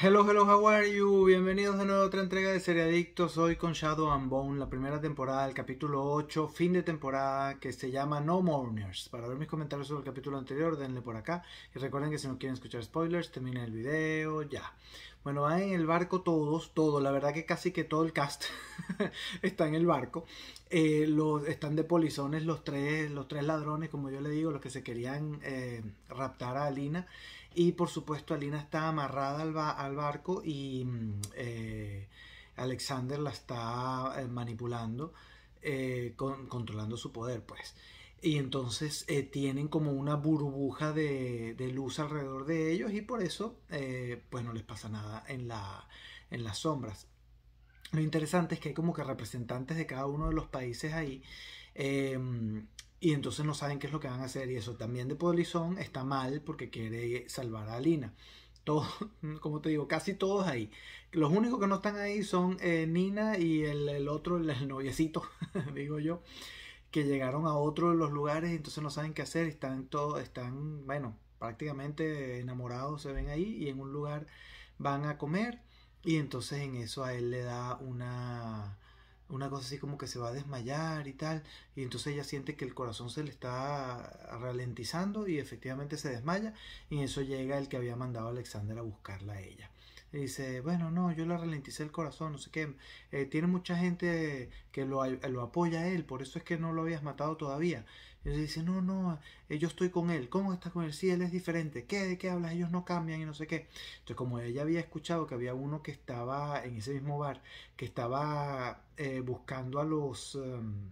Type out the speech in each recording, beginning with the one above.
Hello, hello, how are you? Bienvenidos de nuevo a otra entrega de Adictos. hoy con Shadow and Bone, la primera temporada, el capítulo 8, fin de temporada, que se llama No Mourners. Para ver mis comentarios sobre el capítulo anterior, denle por acá. Y recuerden que si no quieren escuchar spoilers, terminen el video ya. Bueno, van en el barco todos, todo, la verdad que casi que todo el cast está en el barco. Eh, los, están de polizones los tres, los tres ladrones, como yo le digo, los que se querían eh, raptar a Alina. Y por supuesto, Alina está amarrada al, barco y mm, eh, Alexander la está manipulando, controlando su poder, pues y entonces eh, tienen como una burbuja de, luz alrededor de ellos y por eso eh, pues no les pasa nada en, la, en las sombras. Lo interesante es que hay como que representantes de cada uno de los países ahí em, y entonces no saben qué es lo que van a hacer y eso también de Polizón está mal porque quiere salvar a Alina. Todos, como te digo, casi todos ahí. Los únicos que no están ahí son eh, Nina y el, el otro, el noviecito, digo yo que llegaron a otro de los lugares entonces no saben qué hacer, están todos están, bueno, prácticamente enamorados, se ven ahí y en un lugar van a comer y entonces en eso a él le da una una cosa así como que se va a desmayar y tal, y entonces ella siente que el corazón se le está ralentizando y efectivamente se desmaya, y en eso llega el que había mandado a Alexander a buscarla a ella y dice, bueno, no, yo le ralenticé el corazón, no sé qué. Eh, tiene mucha gente que lo, apoya a él, por eso es que no lo habías matado todavía. Y dice, no, no, eh, yo estoy con él. ¿Cómo estás con él? Sí, él es diferente. ¿Qué? ¿De qué hablas? Ellos no cambian y no sé qué. Entonces, como ella había escuchado que había uno que estaba en ese mismo bar, que estaba eh, buscando a los... Em,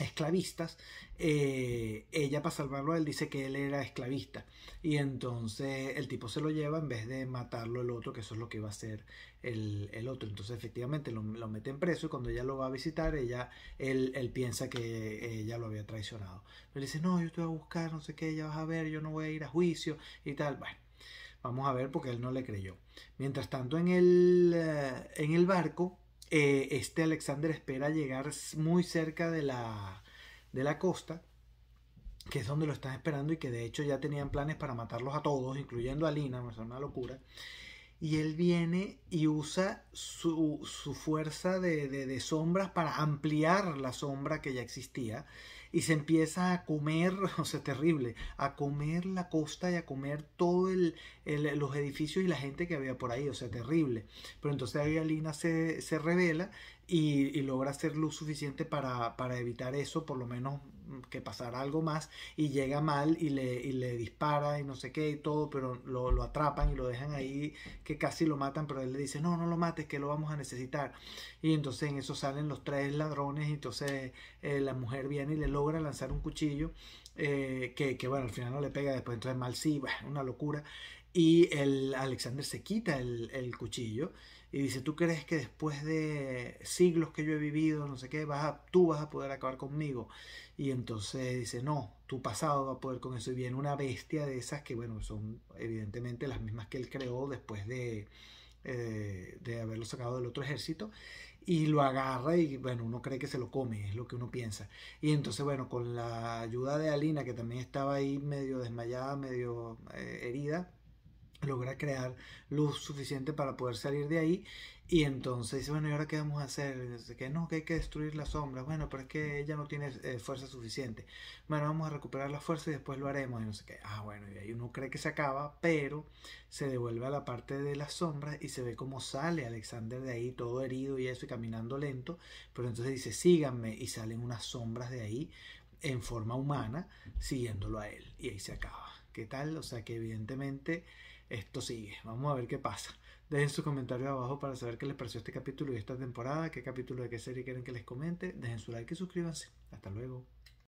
esclavistas, eh, ella para salvarlo él dice que él era esclavista y entonces el tipo se lo lleva en vez de matarlo el otro, que eso es lo que iba a hacer el, otro. Entonces efectivamente lo, mete en preso y cuando ella lo va a visitar, ella, él, piensa que ella lo había traicionado. Pero dice, no, yo estoy a buscar, no sé qué, ya vas a ver, yo no voy a ir a juicio y tal. Bueno, vamos a ver porque él no le creyó. Mientras tanto en el, eh, en el barco eh, este Alexander espera llegar muy cerca de la, de la costa, que es donde lo están esperando y que de hecho ya tenían planes para matarlos a todos, incluyendo a Lina, es una locura y él viene y usa su, fuerza de, sombras para ampliar la sombra que ya existía y se empieza a comer, o sea, terrible, a comer la costa y a comer todos los edificios y la gente que había por ahí, o sea, terrible. Pero entonces ahí se, se revela y, logra hacer luz suficiente para, para evitar eso, por lo menos que pasara algo más y llega mal y le, y le dispara y no sé qué y todo, pero lo, atrapan y lo dejan ahí que casi lo matan, pero él le dice, no, no lo mates, que lo vamos a necesitar. Y entonces en eso salen los tres ladrones y entonces eh, la mujer viene y le logra lanzar un cuchillo. Eh, que, bueno, al final no le pega, después entonces mal sí, una locura. Y el Alexander se quita el, el cuchillo y dice, tú crees que después de siglos que yo he vivido, no sé qué, vas a, tú vas a poder acabar conmigo. Y entonces dice, no, tu pasado va a poder con eso. Y viene una bestia de esas que, bueno, son evidentemente las mismas que él creó después de, eh, de haberlo sacado del otro ejército. Y lo agarra y, bueno, uno cree que se lo come, es lo que uno piensa. Y entonces, bueno, con la ayuda de Alina, que también estaba ahí medio desmayada, medio eh, herida, logra crear luz suficiente para poder salir de ahí. Y entonces, bueno, ¿y ahora qué vamos a hacer? Que no, que hay que destruir las sombras. Bueno, pero es que ella no tiene eh, fuerza suficiente. Bueno, vamos a recuperar la fuerza y después lo haremos. Y no sé qué. Ah, bueno, y ahí uno cree que se acaba, pero se devuelve a la parte de las sombras y se ve cómo sale Alexander de ahí, todo herido y eso, y caminando lento. Pero entonces dice, síganme. Y salen unas sombras de ahí en forma humana, siguiéndolo a él. Y ahí se acaba. ¿Qué tal? O sea que evidentemente esto sigue. Vamos a ver qué pasa. Dejen su comentario abajo para saber qué les pareció este capítulo y esta temporada, qué capítulo de qué serie quieren que les comente. Dejen su like y suscríbanse. Hasta luego.